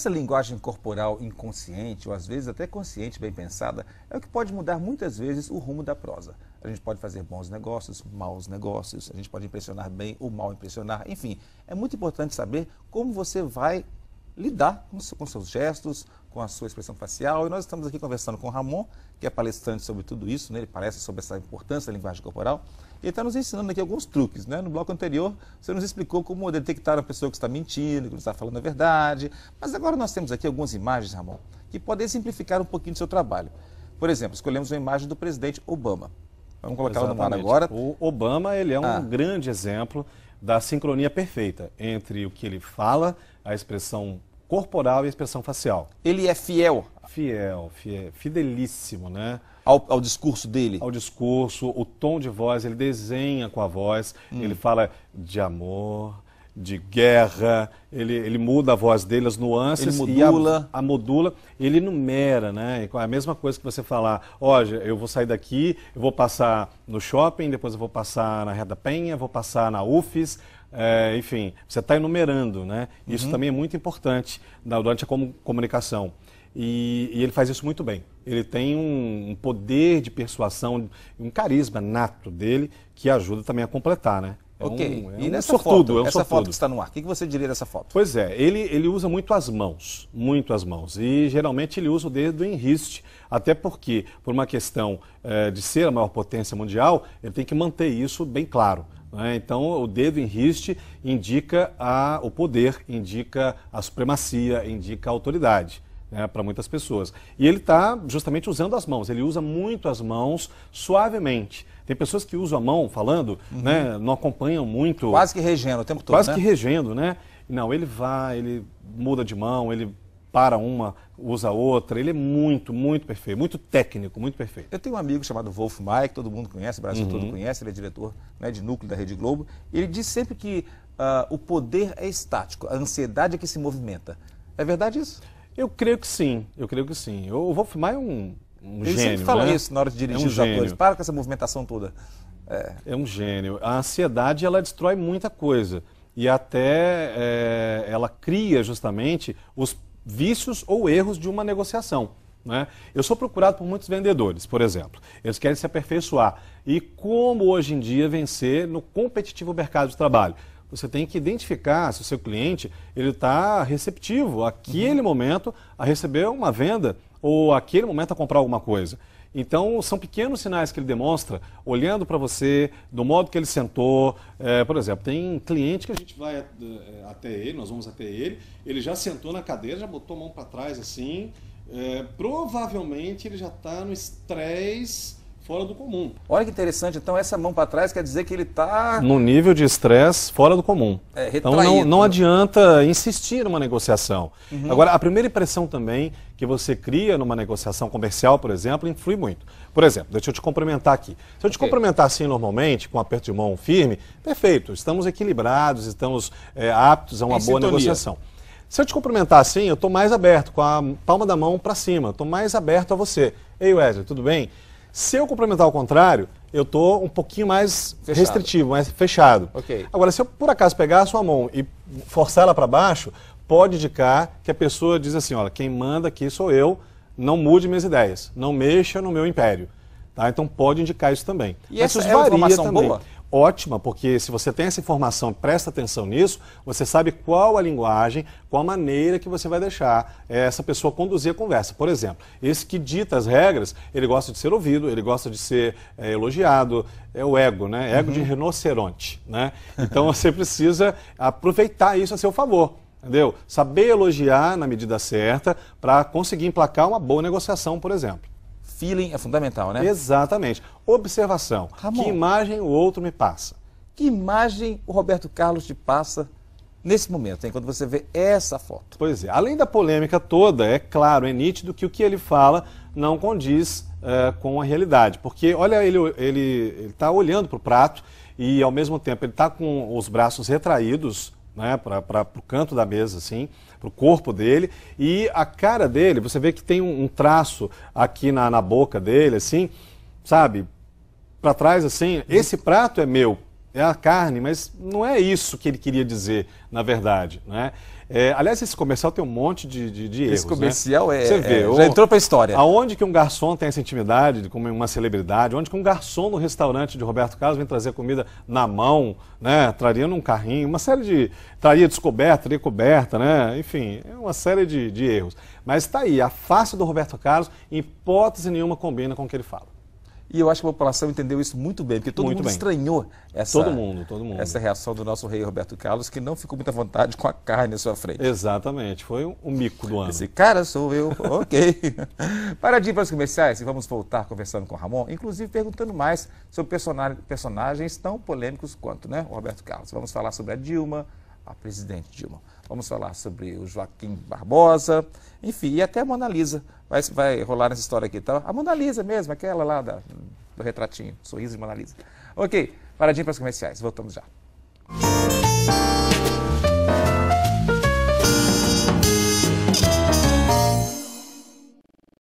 Essa linguagem corporal inconsciente, ou às vezes até consciente, bem pensada, é o que pode mudar muitas vezes o rumo da prosa. A gente pode fazer bons negócios, maus negócios, a gente pode impressionar bem ou mal impressionar, enfim. É muito importante saber como você vai lidar com, com seus gestos, com a sua expressão facial. E nós estamos aqui conversando com o Ramon, que é palestrante sobre tudo isso, né? ele palestra sobre essa importância da linguagem corporal. E ele está nos ensinando aqui alguns truques. Né? No bloco anterior, você nos explicou como detectar uma pessoa que está mentindo, que não está falando a verdade. Mas agora nós temos aqui algumas imagens, Ramon, que podem simplificar um pouquinho do seu trabalho. Por exemplo, escolhemos uma imagem do presidente Obama. Vamos colocá-la no ar agora. O Obama ele é um ah. grande exemplo da sincronia perfeita entre o que ele fala, a expressão corporal e expressão facial. Ele é fiel? Fiel, fiel fidelíssimo, né? Ao, ao, discurso dele? Ao discurso, o tom de voz, ele desenha com a voz, hum. ele fala de amor, de guerra, ele, ele muda a voz dele, as nuances. Ele modula. A, a, modula, ele numera, né? É a mesma coisa que você falar, olha, eu vou sair daqui, eu vou passar no shopping, depois eu vou passar na Reda Penha, vou passar na UFES, é, enfim, você está enumerando, né? Isso uhum. também é muito importante durante a comunicação. E, e, ele faz isso muito bem. Ele tem um, um, poder de persuasão, um carisma nato dele que ajuda também a completar, né? É ok. Um, é e um nessa sortudo, foto, é um essa sortudo. foto que está no ar, o que você diria dessa foto? Pois é, ele, ele usa muito as mãos, muito as mãos. E geralmente ele usa o dedo em riste, até porque, por uma questão eh, de ser a maior potência mundial, ele tem que manter isso bem claro. Né? Então, o dedo em riste indica a, o poder, indica a supremacia, indica a autoridade. Né, para muitas pessoas. E ele está justamente usando as mãos, ele usa muito as mãos suavemente. Tem pessoas que usam a mão falando, uhum. né, não acompanham muito. Quase que regendo o tempo todo. Quase né? que regendo, né? Não, ele vai, ele muda de mão, ele para uma, usa outra. Ele é muito, muito perfeito, muito técnico, muito perfeito. Eu tenho um amigo chamado Wolf Maia, que todo mundo conhece, o Brasil uhum. todo conhece, ele é diretor né, de núcleo da Rede Globo. Ele diz sempre que uh, o poder é estático, a ansiedade é que se movimenta. É verdade isso? Eu creio que sim, eu creio que sim. O Wolf Maia é um, um ele gênio. Ele sempre fala né? isso na hora de dirigir é um os gênio. atores. Para com essa movimentação toda. É. é um gênio. A ansiedade, ela destrói muita coisa e até é, ela cria justamente os vícios ou erros de uma negociação. Né? Eu sou procurado por muitos vendedores, por exemplo. Eles querem se aperfeiçoar. E como hoje em dia vencer no competitivo mercado de trabalho? Você tem que identificar se o seu cliente ele está receptivo, aquele uhum. momento, a receber uma venda ou aquele momento a comprar alguma coisa. Então, são pequenos sinais que ele demonstra, olhando para você, do modo que ele sentou. É, por exemplo, tem um cliente que a gente vai eh, até ele, nós vamos até ele, ele já sentou na cadeira, já botou a mão para trás assim. É, provavelmente ele já está no estresse fora do comum. Olha que interessante, então essa mão para trás quer dizer que ele está... Num nível de estresse fora do comum. É, então não, não, adianta insistir numa negociação. Uhum. Agora, a primeira impressão também que você cria numa negociação comercial, por exemplo, influi muito. Por exemplo, deixa eu te cumprimentar aqui. Se eu te okay. cumprimentar assim normalmente, com um aperto de mão firme, perfeito, estamos equilibrados, estamos é, aptos a uma em boa sintonia. negociação. Se eu te cumprimentar assim, eu estou mais aberto, com a palma da mão para cima, estou mais aberto a você. Ei, Wesley, tudo bem? Se eu complementar ao contrário, eu estou um pouquinho mais fechado. restritivo, mais fechado. Okay. Agora, se eu por acaso pegar a sua mão e forçar ela para baixo, pode indicar que a pessoa diz assim, olha, quem manda aqui sou eu, não mude minhas ideias, não mexa no meu império. Tá? Então pode indicar isso também. E Mas essa é varia também. Boa? ótima, porque se você tem essa informação, presta atenção nisso, você sabe qual a linguagem, qual a maneira que você vai deixar eh, essa pessoa conduzir a conversa. Por exemplo, esse que dita as regras, ele gosta de ser ouvido, ele gosta de ser é, elogiado, é o ego, né? Ego uhum. de rinoceronte, né? Então você precisa aproveitar isso a seu favor. Entendeu? Saber elogiar na medida certa para conseguir emplacar uma boa negociação, por exemplo feeling é fundamental, né? Exatamente. Observação. Ramon, que imagem o outro me passa? Que imagem o Roberto Carlos te passa nesse momento, hein, quando você vê essa foto? Pois é. Além da polêmica toda, é claro, é nítido que o que ele fala não condiz uh, com a realidade. Porque, olha, ele está ele, ele tá olhando para o prato e, ao mesmo tempo, ele está com os braços retraídos né, para o canto da mesa, assim, para o corpo dele. E a cara dele, você vê que tem um, um traço aqui na, na boca dele, assim, sabe? Para trás, assim, esse prato é meu, é a carne, mas não é isso que ele queria dizer, na verdade. Né? É, aliás, esse comercial tem um monte de, de, de erros. Esse né? comercial né? é, Você é- vê, é, já entrou para a história. Aonde que um garçom tem essa intimidade com uma celebridade, onde que um garçom no restaurante de Roberto Carlos vem trazer comida na mão, né? traria num carrinho, uma série de... traria descoberta, traria coberta, né? enfim, é uma série de, de erros. Mas está aí, a face do Roberto Carlos, em hipótese nenhuma, combina com o que ele fala. E eu acho que a população entendeu isso muito bem, porque todo muito mundo bem. estranhou essa, todo mundo, todo mundo. essa reação do nosso rei Roberto Carlos, que não ficou muita vontade com a carne à sua frente. Exatamente, foi um, mico do ano. Esse cara sou eu, ok. para de para os comerciais e vamos voltar conversando com o Ramon, inclusive perguntando mais sobre personagens tão polêmicos quanto né, o Roberto Carlos. Vamos falar sobre a Dilma, a presidente Dilma. Vamos falar sobre o Joaquim Barbosa, enfim, e até a Mona Lisa. Vai, vai rolar nessa história aqui, tá? A Mona Lisa mesmo, aquela lá da, do retratinho, sorriso de Mona Lisa. Ok, paradinha para os comerciais, voltamos já.